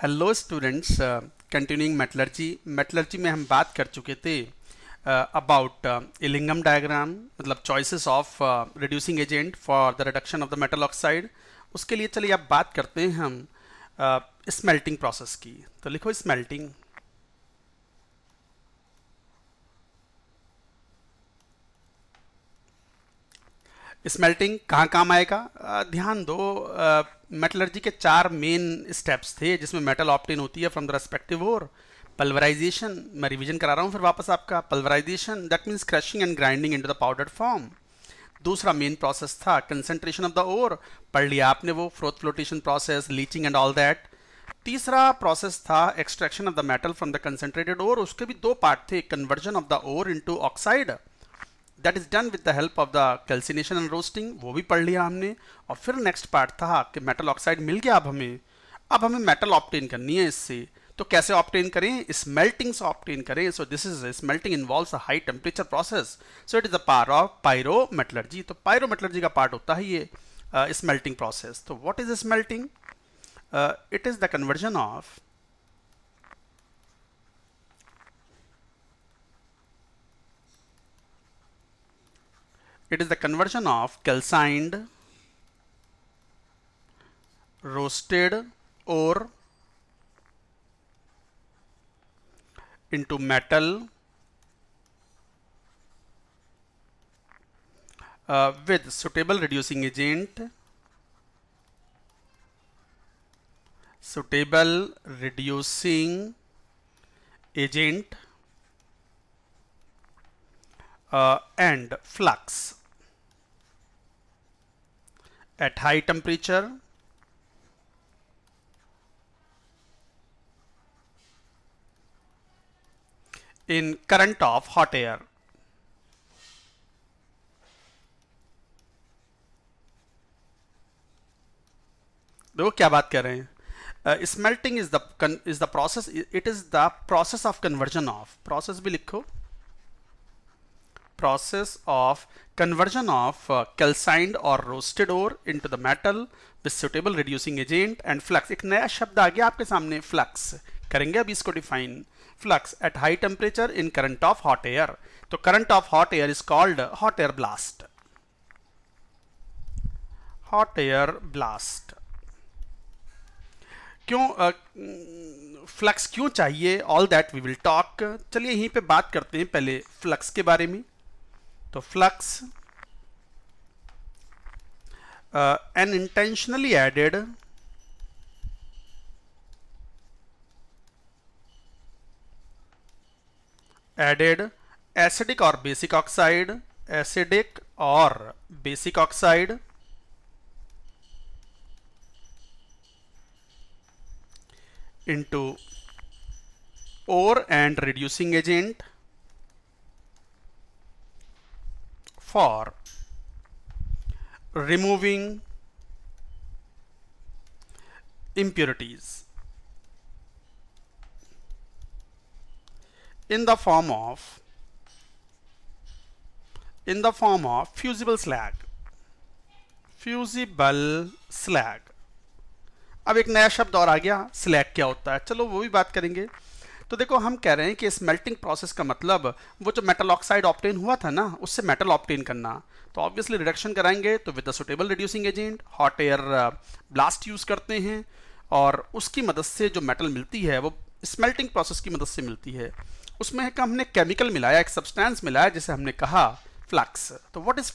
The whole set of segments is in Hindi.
Hello students continuing metallurgy metallurgy में हम बात कर चुके थे अबाउट इलिंगम डायग्राम मतलब choices of reducing agent for the reduction of the metal oxide उसके लिए चलिए अब बात करते हैं हम स्मेल्टिंग uh, प्रोसेस की तो लिखो स्मेल्टिंग स्मेल्टिंग कहाँ काम आएगा uh, ध्यान दो uh, मेटलर्जी के चार मेन स्टेप्स थे जिसमें मेटल ऑप्टेन होती है from the respective ore pulverisation मैं रिवीजन करा रहा हूँ फिर वापस आपका pulverisation that means crushing and grinding into the powder form दूसरा मेन प्रोसेस था कंसेंट्रेशन ऑफ द ओर पढ़ लिया आपने वो froth flotation process leaching and all that तीसरा प्रोसेस था extraction of the metal from the concentrated ore उसके भी दो पार्ट थे conversion of the ore into oxide that is done with the help of the calcination and roasting वो भी पढ़ लिया हमने और फिर नेक्स्ट पार्ट था कि मेटल ऑक्साइड मिल गया अब हमें अब हमें मेटल ऑप्टेन करनी है इससे तो कैसे ऑप्टेन करें स्मेल्टिंग से ऑप्टेन करें so this is smelting involve a high temperature process so it is a part of pyrometallurgy तो पायरोमेटलर्जी का पार्ट होता है ये स्मेल्टिंग uh, प्रोसेस तो what is smelting it is the conversion of It is the conversion of calcined, roasted ore into metal uh, with suitable reducing agent suitable reducing agent uh, and flux at high temperature in current of hot air. देखो क्या बात कर रहे हैं smelting is the is the process it is the process of conversion of process भी लिखो process of conversion of uh, calcined or roasted ore into the metal with suitable reducing agent and flux एक नया शब्द आ गया आपके सामने flux करेंगे अब इसको define flux at high temperature in current of hot air तो current of hot air is called hot air blast hot air blast क्यों फ्लक्स uh, क्यों चाहिए all that we will talk चलिए यहीं पे बात करते हैं पहले फ्लक्स के बारे में तो flux uh, an intentionally added added acidic or basic oxide acidic or basic oxide into ore and reducing agent for removing impurities in the form of in the form of fusible slag fusible slag अब एक नया शब्द और आ गया स्लैग क्या होता है चलो वो भी बात करेंगे तो देखो हम कह रहे हैं कि स्मेल्टिंग प्रोसेस का मतलब वो जो मेटल ऑक्साइड ऑप्टेन हुआ था ना उससे मेटल ऑप्टेन करना तो ऑब्वियसली रिडक्शन कराएंगे तो with the suitable reducing agent hot air blast use करते हैं और उसकी मदद से जो मेटल मिलती है वो स्मेल्टिंग प्रोसेस की मदद से मिलती है उसमें है हमने केमिकल मिलाया एक सब्सटेंस मिलाया जिसे हमने कहा तो So is is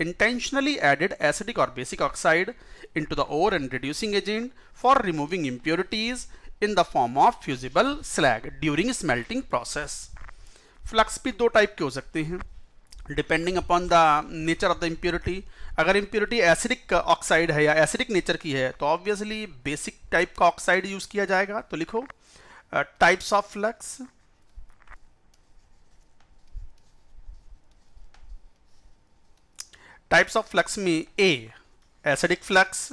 intentionally Intentionally acidic और basic oxide into the ore and reducing agent for removing impurities in the form of fusible slag during smelting process flux भी दो टाइप के हो सकते हैं depending upon the nature of the impurity अगर इम्प्योरिटी एसिडिक ऑक्साइड है या एसिडिक नेचर की है तो ऑब्वियसली बेसिक टाइप का ऑक्साइड यूज किया जाएगा तो लिखो types of flux types of flux में ए एसिडिक फ्लक्स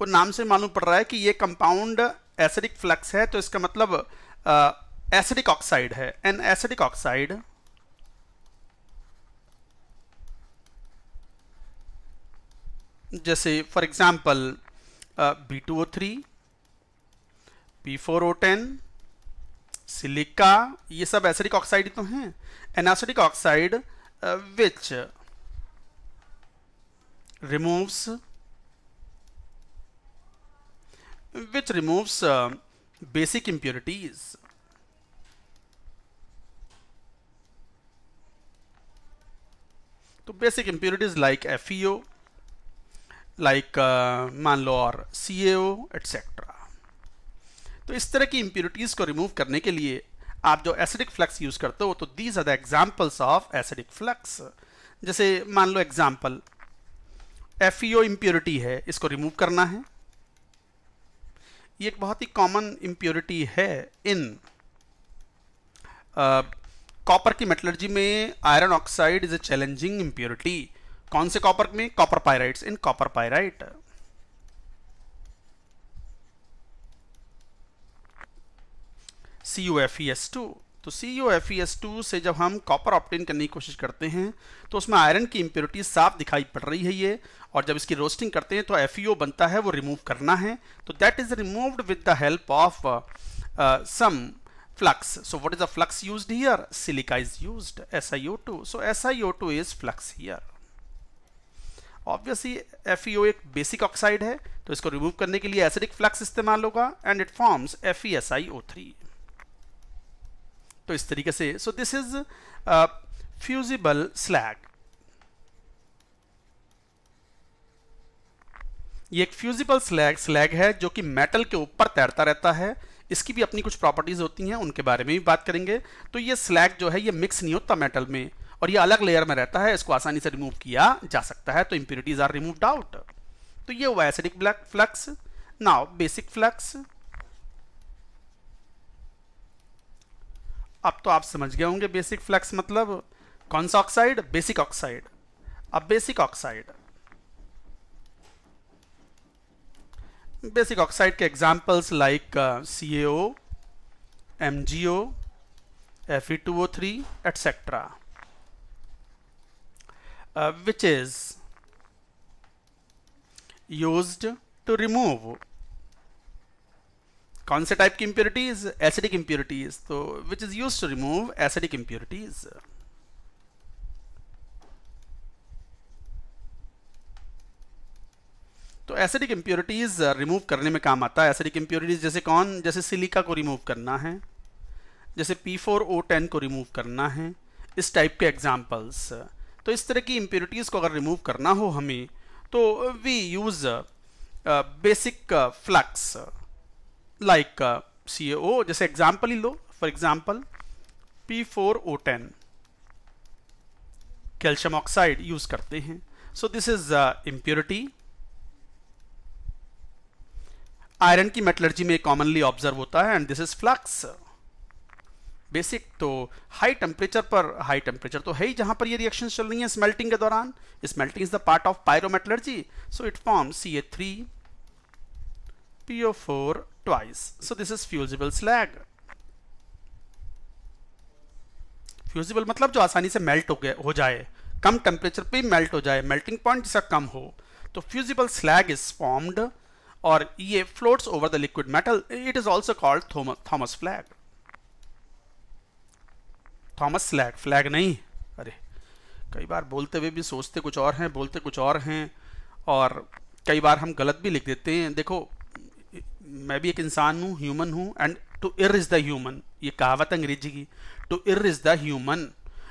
वो नाम से मालूम पड़ रहा है कि ये कंपाउंड एसिडिक फ्लक्स है तो इसका मतलब एसिडिक ऑक्साइड है एन एसिडिक ऑक्साइड जैसे for example B two O three P four O ten silica ये सब एसिडिक ऑक्साइड तो हैं an acidic oxide which removes which removes uh, basic impurities. तो basic impurities like F E O like मान लो और सी ए ओ एट्सेट्रा तो इस तरह की इम्प्योरिटीज को रिमूव करने के लिए आप जो एसिडिक फ्लक्स यूज करते हो तो these are the examples of acidic flux जैसे मान लो example F E O impurity है इसको रिमूव करना है ये एक बहुत ही कॉमन इम्प्योरिटी है इन कॉपर uh, की मेटलर्जी में iron oxide is a challenging impurity कौन से कॉपर में copper pyrites in copper pyrite S two तो C O F E S two से जब हम कॉपर ऑप्टेन करने की कोशिश करते हैं तो उसमें आयरन की इम्प्योरिटी साफ दिखाई पड़ रही है ये और जब इसकी रोस्टिंग करते हैं तो एफ ई ओ बनता है वो रिमूव करना है तो that is removed with the help of some flux. So what is the flux used here? Silica is used, SiO2. So SiO2 is flux here. Obviously FeO एक बेसिक ऑक्साइड है तो इसको रिमूव करने के लिए एसिडिक फ्लक्स इस्तेमाल होगा and and it forms three तो इस तरीके से so this is fusible slag ये एक फ्यूजिबल स्लैग स्लैग है जो कि मेटल के ऊपर तैरता रहता है इसकी भी अपनी कुछ प्रॉपर्टीज़ होती हैं उनके बारे में भी बात करेंगे तो ये स्लैग जो है ये मिक्स नहीं होता मेटल में और ये अलग लेयर में रहता है इसको आसानी से रिमूव किया जा सकता है तो इम्प्योरिटीज आर रिमूव्ड आउट तो ये हुआ acidic black flux now basic flux अब तो आप समझ गए होंगे बेसिक फ्लक्स मतलब कौन सा ऑक्साइड बेसिक ऑक्साइड अब बेसिक ऑक्साइड बेसिक ऑक्साइड के examples like C A O M G O F E two O three etcetera which is use to remove कौन से टाइप की इम्प्योरिटीज एसिडिक इम्प्योरिटीज तो which is use to remove acidic impurities तो एसिडिक इम्प्योरिटीज रिमूव करने में काम आता है एसिडिक इम्प्योरिटीज जैसे कौन जैसे सिलिका को रिमूव करना है जैसे P4O10 को रिमूव करना है इस टाइप के एग्जाम्पल्स तो इस तरह की इम्प्योरिटीज़ को अगर रिमूव करना हो हमें तो we use basic flux like C CaO जैसे एग्जाम्पल ही लो for example P four O ten calcium oxide use करते हैं so this is impurity iron की मेटलर्जी में कॉमनली ऑब्जर्व होता है and this is flux basic तो हाई टेम्परेचर पर हाई टेम्परेचर तो है ही जहां पर ये रिएक्शन चल रही है स्मेल्टिंग के दौरान smelting is the part of pyrometallurgy so it form C A three PO4 twice. So this is fusible slag. Fusible मतलब जो आसानी से melt हो गए हो जाए कम temperature पे melt हो जाए melting point जिसका कम हो तो fusible slag is formed और ये floats over the liquid metal. It is also called Thomas flag. Thomas slag, flag नहीं अरे कई बार बोलते हुए भी सोचते कुछ और हैं बोलते कुछ और हैं और कई बार हम गलत भी लिख देते हैं देखो मैं भी एक इंसान हूँ ह्यूमन हूँ and to err is the human ये कहावत अंग्रेजी की to err is the human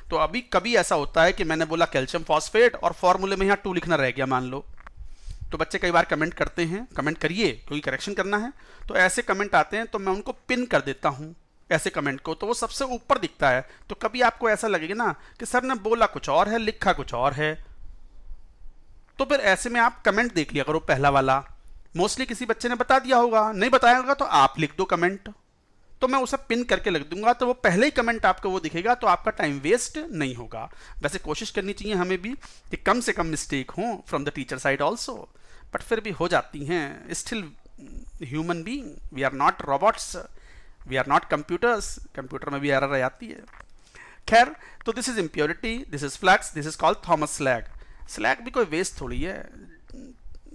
तो अभी कभी ऐसा होता है कि मैंने बोला कैल्शियम फॉस्फेट और फॉर्मूले में यहाँ टू लिखना रह गया मान लो तो बच्चे कई बार कमेंट करते हैं कमेंट करिए क्योंकि करेक्शन करना है तो ऐसे कमेंट आते हैं तो मैं उनको पिन कर देता हूँ ऐसे कमेंट को तो वो सबसे ऊपर दिखता है तो कभी आपको ऐसा लगेगा ना कि सर ने बोला कुछ और है लिखा कुछ और है तो फिर ऐसे में आप कमेंट देख लिया करो पहला वाला मोस्टली किसी बच्चे ने बता दिया होगा नहीं बताया होगा तो आप लिख दो कमेंट तो मैं उसे पिन करके लग दूंगा तो वो पहले ही कमेंट आपको वो दिखेगा तो आपका टाइम वेस्ट नहीं होगा वैसे कोशिश करनी चाहिए हमें भी कि कम से कम मिस्टेक हो from the teacher side also but फिर भी हो जाती हैं still human being we are not robots we are not computers computer में भी एरर रह जाती है खैर तो this is impurity this is flux this is called Thomas slag slag भी कोई वेस्ट थोड़ी है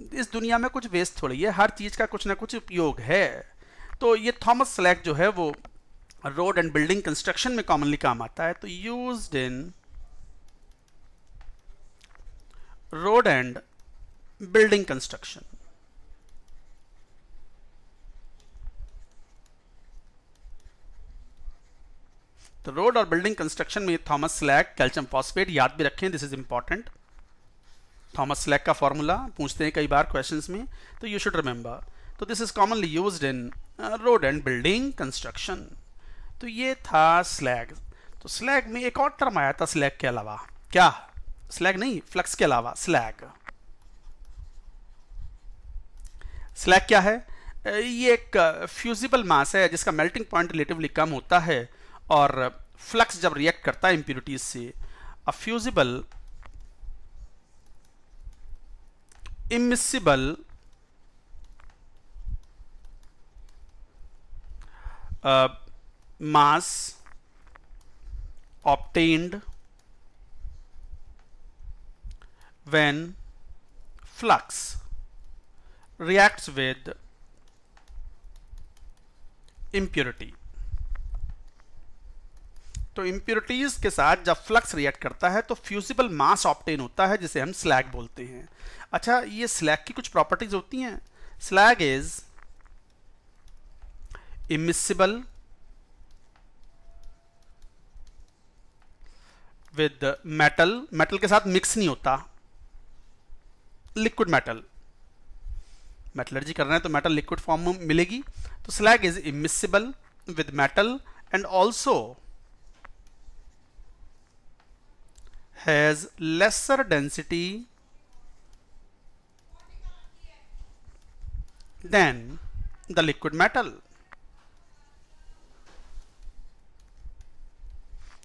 इस दुनिया में कुछ वेस्ट थोड़ी है हर चीज़ का कुछ ना कुछ उपयोग है तो ये थॉमस स्लैग जो है वो रोड एंड बिल्डिंग कंस्ट्रक्शन में कॉमनली काम आता है तो use in road and building construction तो रोड और बिल्डिंग कंस्ट्रक्शन में थॉमस स्लैग कैल्शियम फॉस्फेट याद भी रखें this is important Thomas slag का फॉर्मूला पूछते हैं कई बार क्वेश्चंस में तो यू शुड रिमेंबर तो this is commonly use in road and building construction तो ये था स्लैग तो स्लैग में एक और टर्म आया था स्लैग के अलावा क्या स्लैग नहीं फ्लक्स के अलावा स्लैग स्लैग क्या है uh, ये एक फ्यूजिबल uh, मास है जिसका मेल्टिंग पॉइंट रिलेटिवली कम होता है और फ्लक्स जब रिएक्ट करता है इंप्यूरिटीज से a fusible immiscible mass obtained when flux reacts with impurity तो इम्प्योरिटीज के साथ जब फ्लक्स रिएक्ट करता है तो फ्यूजिबल मास ऑप्टेन होता है जिसे हम स्लैग बोलते हैं अच्छा ये स्लैग की कुछ प्रॉपर्टीज होती हैं slag is immiscible with metal metal के साथ मिक्स नहीं होता लिक्विड मेटल मेटलर्जी रहे हैं तो मेटल लिक्विड फॉर्म में मिलेगी तो slag is immiscible with metal and also has lesser density than the liquid metal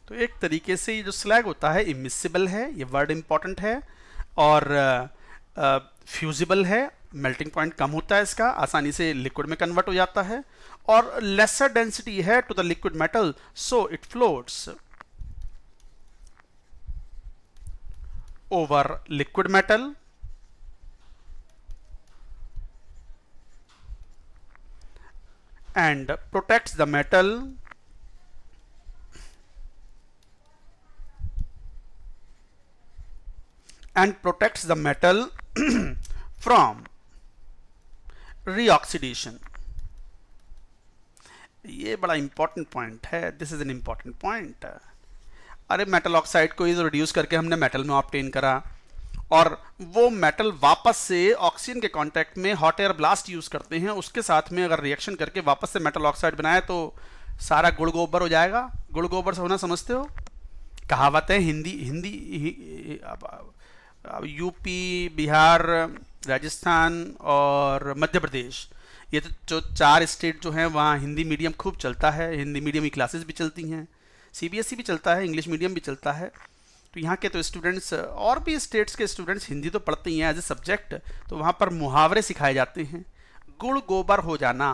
तो एक तरीके से ये जो स्लैग होता है इमिसिबल है ये वर्ड इंपॉर्टेंट है और फ्यूजिबल uh, uh, है मेल्टिंग पॉइंट कम होता है इसका आसानी से लिक्विड में कन्वर्ट हो जाता है और लेसर डेंसिटी है to the liquid metal so it floats over liquid metal and protects the metal and protects the metal from reoxidation ये बड़ा इंपॉर्टेंट पॉइंट है this is an important point अरे मेटल ऑक्साइड को इस रिड्यूस करके हमने मेटल में ऑप्टेन करा और वो मेटल वापस से ऑक्सीजन के कांटेक्ट में हॉट एयर ब्लास्ट यूज़ करते हैं उसके साथ में अगर रिएक्शन करके वापस से मेटल ऑक्साइड बनाए तो सारा गुड़ गोबर हो जाएगा गुड़ गोबर से होना समझते हो कहावत है हिंदी हिंदी अब यूपी बिहार राजस्थान और मध्य प्रदेश ये तो जो चार स्टेट जो हैं वहाँ हिंदी मीडियम खूब चलता है हिंदी मीडियम की क्लासेस भी चलती हैं सीबीएसई e भी चलता है इंग्लिश मीडियम भी चलता है तो यहाँ के तो स्टूडेंट्स और भी स्टेट्स के स्टूडेंट्स हिंदी तो पढ़ते ही हैं एज ए सब्जेक्ट तो वहाँ पर मुहावरे सिखाए जाते हैं गुड़ गोबर हो जाना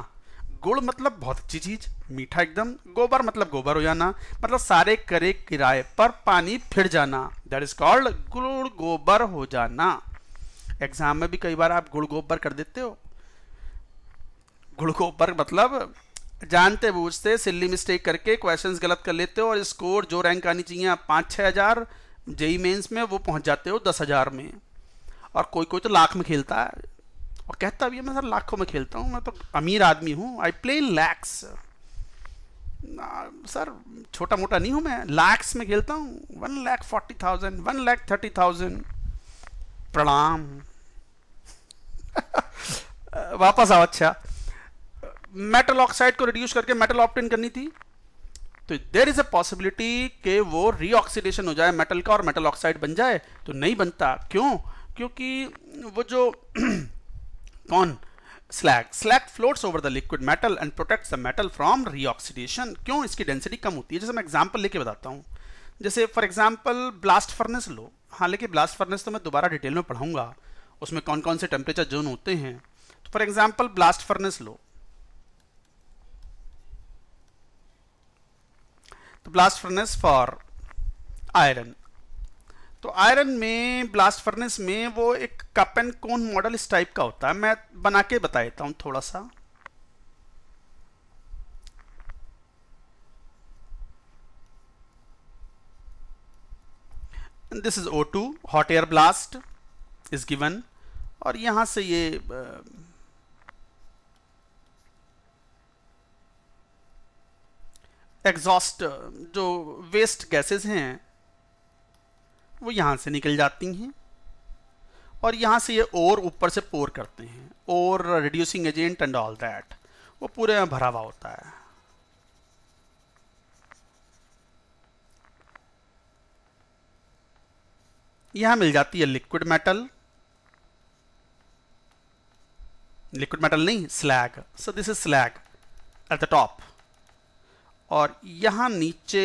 गुड़ मतलब बहुत अच्छी चीज़ मीठा एकदम गोबर मतलब गोबर हो जाना मतलब सारे करे किराए पर पानी फिर जाना दैट इज कॉल्ड गुड़ गोबर हो जाना एग्जाम में भी कई बार आप गुड़ गोबर कर देते हो गुड़ गोबर मतलब जानते बूझते सिल्ली मिस्टेक करके क्वेश्चंस गलत कर लेते हो और स्कोर जो रैंक आनी चाहिए आप पाँच छः हज़ार जेई मेंस में वो पहुंच जाते हो दस हज़ार में और कोई कोई तो लाख में खेलता है और कहता भी है मैं सर लाखों में खेलता हूँ मैं तो अमीर आदमी हूँ I play in lakhs sir छोटा मोटा नहीं हूँ मैं लैक्स में खेलता हूँ one lakh forty thousand one lakh thirty thousand प्रणाम वापस आओ अच्छा मेटल ऑक्साइड को रिड्यूस करके मेटल ऑप्टेन करनी थी तो देर इज अ पॉसिबिलिटी के वो रीऑक्सीडेशन हो जाए मेटल का और मेटल ऑक्साइड बन जाए तो नहीं बनता क्यों क्योंकि वो जो कौन slag slag floats over the liquid metal and protects the metal from reoxidation क्यों इसकी डेंसिटी कम होती है जैसे मैं एग्जाम्पल लेके बताता हूँ जैसे फॉर एग्जाम्पल ब्लास्ट फर्नेस लो हालांकि ब्लास्ट फर्नेस तो मैं दोबारा डिटेल में पढ़ाऊंगा उसमें कौन कौन से टेम्परेचर जोन होते हैं तो फॉर एग्जाम्पल ब्लास्ट फर्नेस लो तो ब्लास्ट फर्नेस फॉर आयरन तो आयरन में ब्लास्ट फर्नेस में वो एक कप एंड कोन मॉडल इस टाइप का होता है मैं बना के बता देता हूँ थोड़ा सा this is O two hot air blast is given और यहाँ से ये uh, एग्जॉस्ट uh, जो वेस्ट गैसेस हैं वो यहाँ से निकल जाती हैं और यहाँ से ये और ऊपर से पोर करते हैं और reducing agent and all that वो पूरे में भरा हुआ होता है यहाँ मिल जाती है लिक्विड मेटल लिक्विड मेटल नहीं slag so this is slag at the top और यहाँ नीचे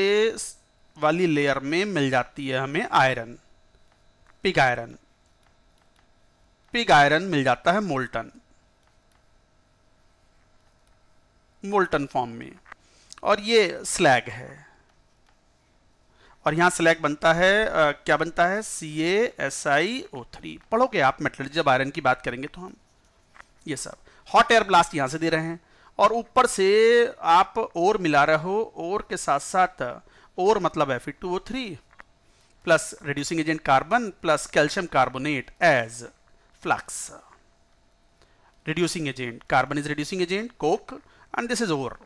वाली लेयर में मिल जाती है हमें iron pig iron pig iron मिल जाता है मोल्टन मोल्टन फॉर्म में और ये स्लैग है और यहाँ स्लैग बनता है आ, क्या बनता है C S I O three पढ़ोगे आप मेटल जब आयरन की बात करेंगे तो हम ये सब हॉट एयर ब्लास्ट यहाँ से दे रहे हैं और ऊपर से आप और मिला रहे हो और के साथ साथ और मतलब है two O three plus reducing agent carbon plus calcium carbonate as flux reducing agent carbon is reducing agent coke and this is ore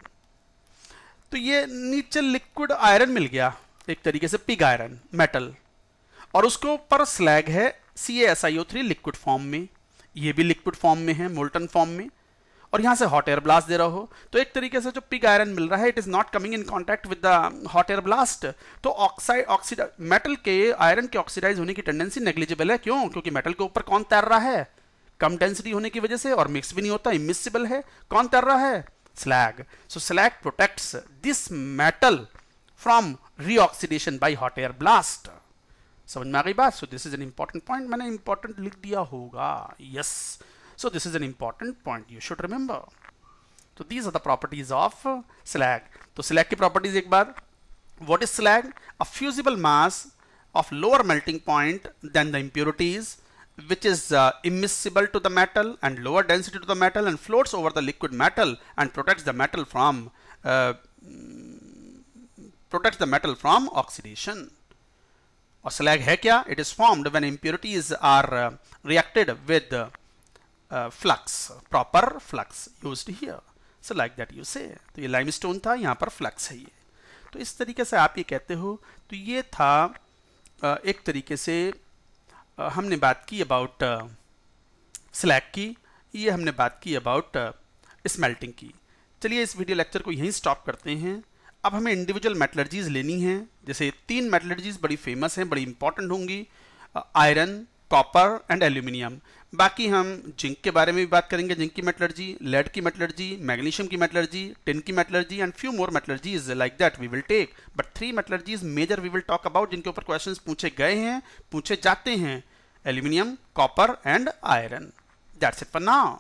तो ये नीचे लिक्विड आयरन मिल गया एक तरीके से पिग आयरन मेटल और उसके ऊपर स्लैग है C S I O three liquid form में ये भी लिक्विड फॉर्म में है मोल्टन फॉर्म में और यहां से हॉट एयर ब्लास्ट दे रहा हो तो एक तरीके से जो पिग आयरन मिल रहा है it is not coming in contact with the hot air blast तो ऑक्साइड ऑक्सीड मेटल के आयरन के ऑक्सीडाइज होने की टेंडेंसी नेग्लिजिबल है क्यों क्योंकि मेटल के ऊपर कौन तैर रहा है कम डेंसिटी होने की वजह से और मिक्स भी नहीं होता इमिसिबल है कौन तैर रहा है slag so slag protect this metal from reoxidation by hot air blast समझ में आ गई बात so this is an important point मैंने इंपॉर्टेंट लिख दिया होगा yes yes. So this is an important point you should remember. So these are the properties of slag. So slag properties एक What is slag? A fusible mass of lower melting point than the impurities which is uh, immiscible to the metal and lower density to the metal and floats over the liquid metal and protects the metal from uh, protects the metal from oxidation. So slag है It is formed when impurities are impurities uh, are uh, flux proper flux used here so like that you say तो ये लाइमस्टोन था यहाँ पर फ्लक्स है ये तो इस तरीके से आप ये कहते हो तो ये था uh, एक तरीके से uh, हमने बात की अबाउट स्लैग uh, की ये हमने बात की अबाउट स्मेल्टिंग की चलिए इस वीडियो लेक्चर को यहीं स्टॉप करते हैं अब हमें इंडिविजुअल मेटलर्जीज लेनी है जैसे तीन मेटलर्जीज बड़ी फेमस हैं बड़ी इंपॉर्टेंट होंगी आयरन कॉपर एंड एल्यूमिनियम बाकी हम जिंक के बारे में भी बात करेंगे जिंक की मेटलर्जी लेड की मेटलर्जी मैग्नीशियम की मेटलर्जी टिन की metallurgy and few more metallurgies like that we will take but three metallurgies major we will talk about जिनके ऊपर क्वेश्चन पूछे गए हैं पूछे जाते हैं aluminium copper and iron that's it for now